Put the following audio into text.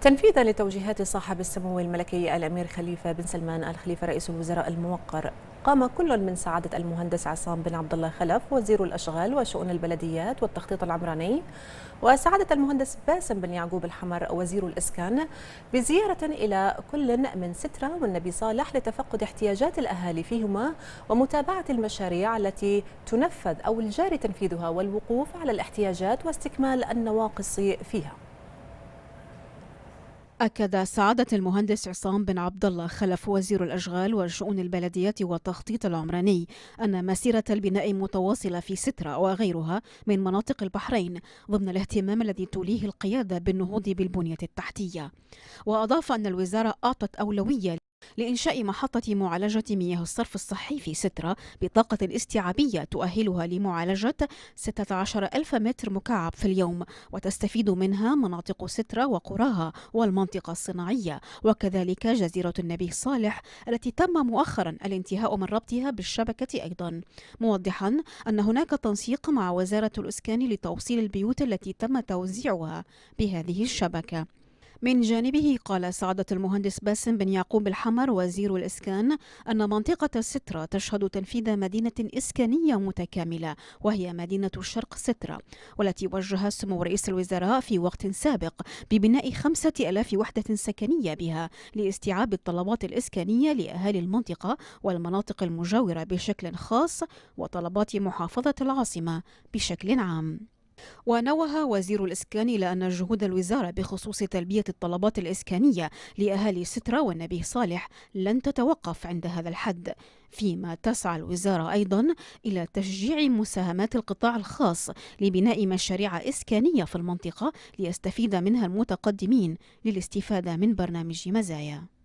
تنفيذا لتوجيهات صاحب السمو الملكي الامير خليفه بن سلمان الخليفه رئيس الوزراء الموقر قام كل من سعاده المهندس عصام بن عبد الله خلف وزير الاشغال وشؤون البلديات والتخطيط العمراني وسعاده المهندس باسم بن يعقوب الحمر وزير الاسكان بزياره الى كل من سترة والنبي صالح لتفقد احتياجات الاهالي فيهما ومتابعه المشاريع التي تنفذ او الجاري تنفيذها والوقوف على الاحتياجات واستكمال النواقص فيها أكد سعادة المهندس عصام بن عبد الله خلف وزير الأشغال وشؤون البلدية والتخطيط العمراني أن مسيرة البناء متواصلة في سترة وغيرها من مناطق البحرين ضمن الاهتمام الذي توليه القيادة بالنهوض بالبنية التحتية وأضاف أن الوزارة أعطت أولوية لإنشاء محطة معالجة مياه الصرف الصحي في سترة بطاقة استيعابية تؤهلها لمعالجة 16 ألف متر مكعب في اليوم وتستفيد منها مناطق سترة وقراها والمنطقة الصناعية وكذلك جزيرة النبي صالح التي تم مؤخرا الانتهاء من ربطها بالشبكة أيضا موضحا أن هناك تنسيق مع وزارة الإسكان لتوصيل البيوت التي تم توزيعها بهذه الشبكة من جانبه قال سعادة المهندس باسم بن يعقوب الحمر وزير الإسكان أن منطقة سترة تشهد تنفيذ مدينة إسكانية متكاملة وهي مدينة الشرق سترة والتي وجه سمو رئيس الوزراء في وقت سابق ببناء خمسة ألاف وحدة سكنية بها لاستيعاب الطلبات الإسكانية لأهالي المنطقة والمناطق المجاورة بشكل خاص وطلبات محافظة العاصمة بشكل عام ونوه وزير الإسكان إلى أن جهود الوزارة بخصوص تلبية الطلبات الإسكانية لأهالي سترة والنبي صالح لن تتوقف عند هذا الحد فيما تسعى الوزارة أيضا إلى تشجيع مساهمات القطاع الخاص لبناء مشاريع إسكانية في المنطقة ليستفيد منها المتقدمين للاستفادة من برنامج مزايا